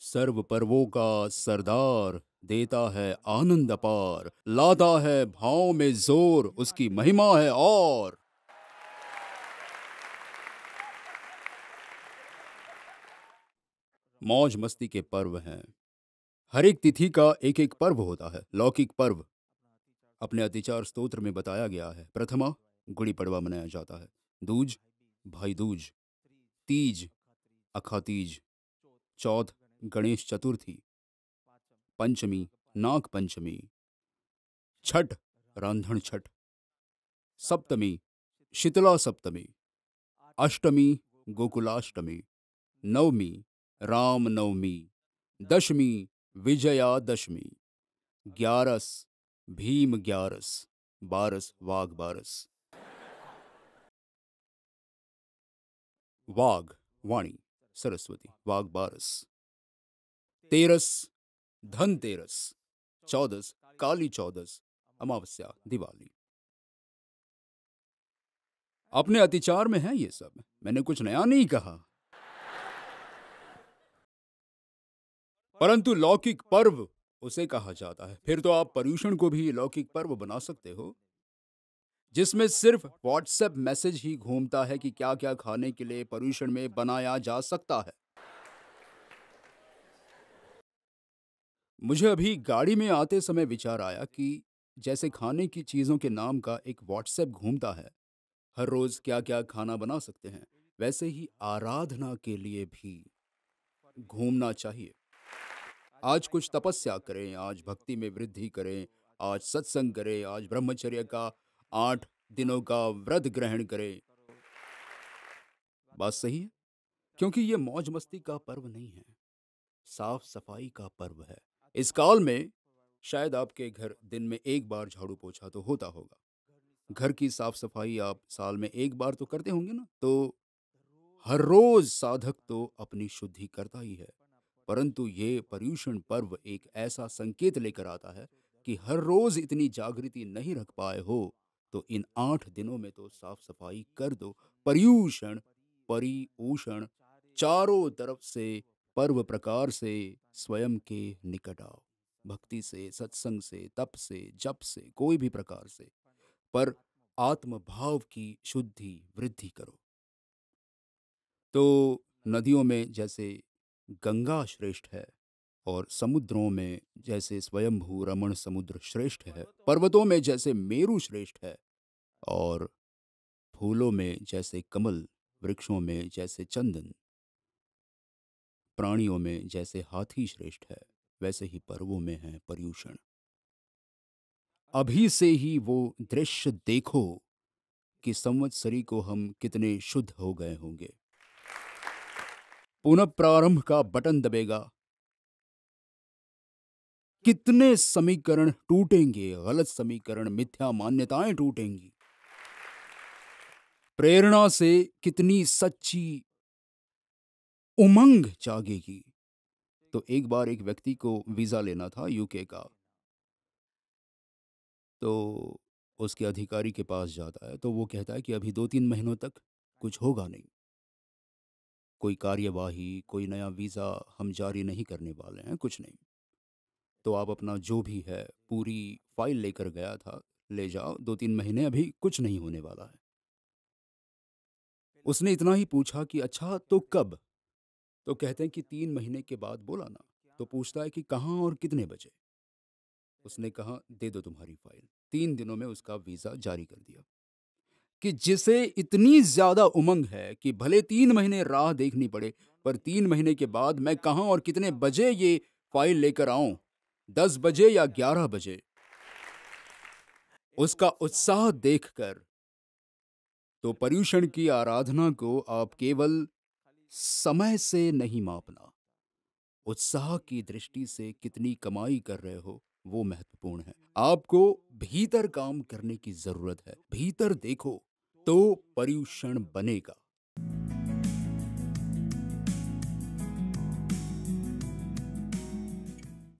सर्व पर्वों का सरदार देता है आनंद अपार लाता है भाव में जोर उसकी महिमा है और मौज मस्ती के पर्व हैं हर एक तिथि का एक एक पर्व होता है लौकिक पर्व अपने अतिचार स्तोत्र में बताया गया है प्रथमा गुड़ी पड़वा मनाया जाता है दूज भाई दूज तीज अखातीज चौथ गणेश चतुर्थी पंचमी नाग पंचमी छठ रंधन छठ सप्तमी शीतला सप्तमी अष्टमी गोकुलाष्टमी हम्म। नवमी राम नवमी दशमी विजयादशमी ग्यारस भीम ग्यारस बारस वाघ बारस वाघ वाणी सरस्वती वाघ बारस तेरस धन तेरस चौदस काली चौदस अमावस्या दिवाली अपने अतिचार में है ये सब मैंने कुछ नया नहीं कहा परंतु लौकिक पर्व उसे कहा जाता है फिर तो आप पर्यूषण को भी लौकिक पर्व बना सकते हो जिसमें सिर्फ व्हाट्सएप मैसेज ही घूमता है कि क्या क्या खाने के लिए पर्यूषण में बनाया जा सकता है मुझे अभी गाड़ी में आते समय विचार आया कि जैसे खाने की चीज़ों के नाम का एक व्हाट्सएप घूमता है हर रोज़ क्या क्या खाना बना सकते हैं वैसे ही आराधना के लिए भी घूमना चाहिए आज कुछ तपस्या करें आज भक्ति में वृद्धि करें आज सत्संग करें आज ब्रह्मचर्य का आठ दिनों का व्रत ग्रहण करें बात सही है क्योंकि ये मौज मस्ती का पर्व नहीं है साफ सफाई का पर्व है इस काल में शायद आपके घर दिन में एक बार झाड़ू पोछा तो होता होगा घर की साफ सफाई आप साल में एक बार तो करते होंगे ना तो हर रोज साधक तो अपनी शुद्धि करता ही है परंतु ये पर्यूषण पर्व एक ऐसा संकेत लेकर आता है कि हर रोज इतनी जागृति नहीं रख पाए हो तो इन आठ दिनों में तो साफ सफाई कर दो पर्यूषण परिऊषण चारों तरफ से पर्व प्रकार से स्वयं के निकट आओ भक्ति से सत्संग से तप से जप से कोई भी प्रकार से पर आत्मभाव की शुद्धि वृद्धि करो तो नदियों में जैसे गंगा श्रेष्ठ है और समुद्रों में जैसे स्वयंभू रमण समुद्र श्रेष्ठ है पर्वतों में जैसे मेरु श्रेष्ठ है और फूलों में जैसे कमल वृक्षों में जैसे चंदन प्राणियों में जैसे हाथी श्रेष्ठ है वैसे ही पर्वों में है पर्यूषण अभी से ही वो दृश्य देखो कि संवत्सरी को हम कितने शुद्ध हो गए होंगे पुनः प्रारंभ का बटन दबेगा कितने समीकरण टूटेंगे गलत समीकरण मिथ्या मान्यताएं टूटेंगी प्रेरणा से कितनी सच्ची उमंग जागेगी तो एक बार एक व्यक्ति को वीज़ा लेना था यूके का तो उसके अधिकारी के पास जाता है तो वो कहता है कि अभी दो तीन महीनों तक कुछ होगा नहीं कोई कार्यवाही कोई नया वीज़ा हम जारी नहीं करने वाले हैं कुछ नहीं तो आप अपना जो भी है पूरी फाइल लेकर गया था ले जाओ दो तीन महीने अभी कुछ नहीं होने वाला है उसने इतना ही पूछा कि अच्छा तो कब तो कहते हैं कि तीन महीने के बाद बोलाना तो पूछता है कि कहाँ और कितने बजे उसने कहा दे दो तुम्हारी फाइल तीन दिनों में उसका वीज़ा जारी कर दिया कि जिसे इतनी ज़्यादा उमंग है कि भले तीन महीने राह देखनी पड़े पर तीन महीने के बाद मैं कहाँ और कितने बजे ये फाइल लेकर आऊं दस बजे या ग्यारह बजे उसका उत्साह देखकर तो पर्यूषण की आराधना को आप केवल समय से नहीं मापना उत्साह की दृष्टि से कितनी कमाई कर रहे हो वो महत्वपूर्ण है आपको भीतर काम करने की जरूरत है भीतर देखो तो पर्यूषण बनेगा